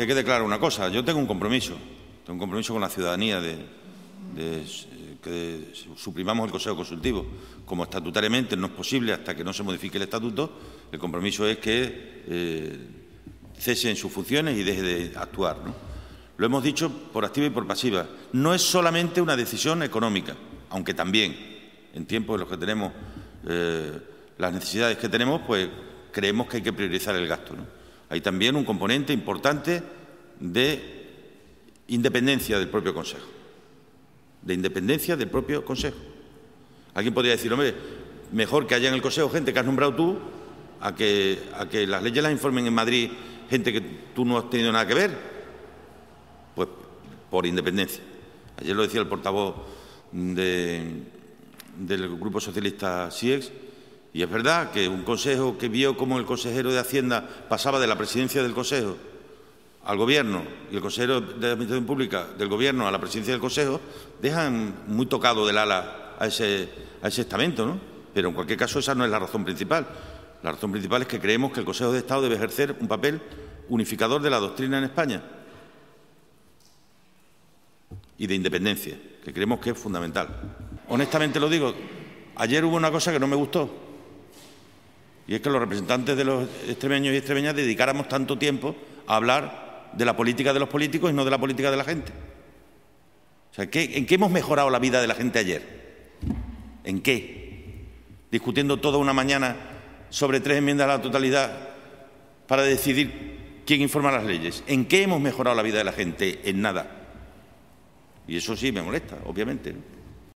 que quede clara una cosa, yo tengo un compromiso, tengo un compromiso con la ciudadanía de, eh, que suprimamos el Consejo Consultivo. Como estatutariamente no es posible hasta que no se modifique el estatuto, el compromiso es que eh, cese en sus funciones y deje de actuar. Lo hemos dicho por activa y por pasiva. No es solamente una decisión económica, aunque también en tiempos en los que tenemos eh, las necesidades que tenemos, pues creemos que hay que priorizar el gasto. ¿no? Hay también un componente importante de independencia del propio Consejo. De independencia del propio Consejo. Alguien podría decir, hombre, mejor que haya en el Consejo gente que has nombrado tú a que, las leyes las informen en Madrid gente que tú no has tenido nada que ver. Pues por independencia. Ayer lo decía el portavoz del Grupo Socialista SIEX y es verdad que un consejo que vio como el consejero de Hacienda pasaba de la presidencia del consejo al gobierno y el consejero de Administración Pública del gobierno a la presidencia del consejo, dejan muy tocado del ala a ese, a ese estamento, ¿no? Pero en cualquier caso esa no es la razón principal. La razón principal es que creemos que el Consejo de Estado debe ejercer un papel unificador de la doctrina en España y de independencia, que creemos que es fundamental. Honestamente lo digo, ayer hubo una cosa que no me gustó, y es que los representantes de los extremeños y extremeñas dedicáramos tanto tiempo a hablar de la política de los políticos y no de la política de la gente. O sea, ¿en qué hemos mejorado la vida de la gente ayer? ¿En qué? Discutiendo toda una mañana sobre tres enmiendas a la totalidad para decidir quién informa las leyes. ¿En qué hemos mejorado la vida de la gente? En nada. Y eso sí me molesta, obviamente.